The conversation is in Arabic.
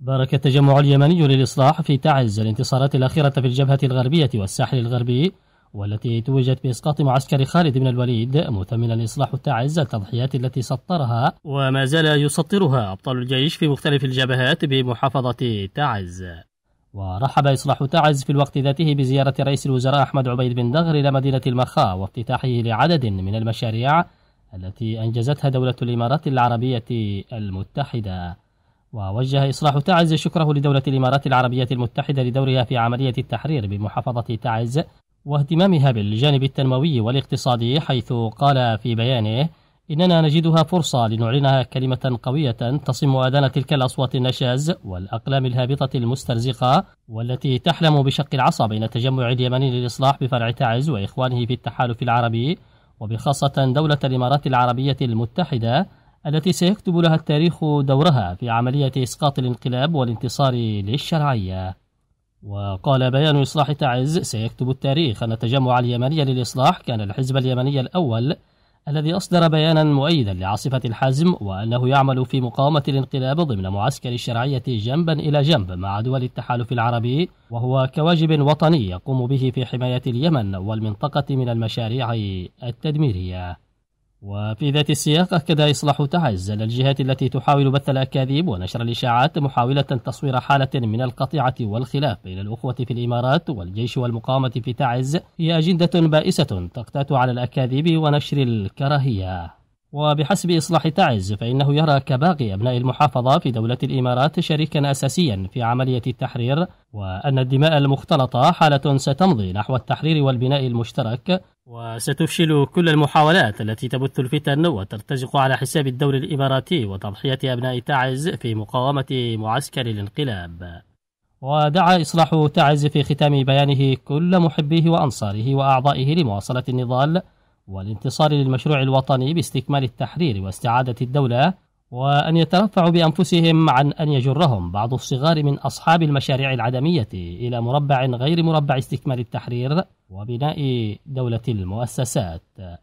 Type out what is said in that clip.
بارك التجمع اليمني للإصلاح في تعز الانتصارات الأخيرة في الجبهة الغربية والساحل الغربي والتي توجت بإسقاط معسكر خالد بن الوليد مثمنا إصلاح تعز التضحيات التي سطرها وما زال يسطرها أبطال الجيش في مختلف الجبهات بمحافظة تعز ورحب إصلاح تعز في الوقت ذاته بزيارة رئيس الوزراء أحمد عبيد بن دغر إلى مدينة المخا وافتتاحه لعدد من المشاريع التي أنجزتها دولة الإمارات العربية المتحدة ووجه إصلاح تعز شكره لدولة الإمارات العربية المتحدة لدورها في عملية التحرير بمحافظة تعز واهتمامها بالجانب التنموي والاقتصادي حيث قال في بيانه إننا نجدها فرصة لنعلنها كلمة قوية تصم آذان تلك الأصوات النشاز والأقلام الهابطة المسترزقة والتي تحلم بشق العصا بين تجمع اليمني للإصلاح بفرع تعز وإخوانه في التحالف العربي وبخاصة دولة الإمارات العربية المتحدة التي سيكتب لها التاريخ دورها في عملية إسقاط الانقلاب والانتصار للشرعية وقال بيان إصلاح تعز سيكتب التاريخ أن التجمع اليمني للإصلاح كان الحزب اليمني الأول الذي أصدر بيانا مؤيدا لعاصفة الحزم وأنه يعمل في مقاومة الانقلاب ضمن معسكر الشرعية جنبا إلى جنب مع دول التحالف العربي وهو كواجب وطني يقوم به في حماية اليمن والمنطقة من المشاريع التدميرية وفي ذات السياق أكد إصلاح تعز الجهات التي تحاول بث الأكاذيب ونشر الإشاعات محاولة تصوير حالة من القطيعة والخلاف بين الأخوة في الإمارات والجيش والمقاومة في تعز هي أجندة بائسة تقتات على الأكاذيب ونشر الكراهية وبحسب إصلاح تعز فإنه يرى كباقي أبناء المحافظة في دولة الإمارات شريكا أساسيا في عملية التحرير وأن الدماء المختلطة حالة ستمضي نحو التحرير والبناء المشترك وستفشل كل المحاولات التي تبث الفتن وترتزق على حساب الدور الإماراتي وتضحية أبناء تعز في مقاومة معسكر الانقلاب ودعا إصلاح تعز في ختام بيانه كل محبيه وأنصاره وأعضائه لمواصلة النضال والانتصار للمشروع الوطني باستكمال التحرير واستعادة الدولة وأن يترفعوا بأنفسهم عن أن يجرهم بعض الصغار من أصحاب المشاريع العدمية إلى مربع غير مربع استكمال التحرير وبناء دولة المؤسسات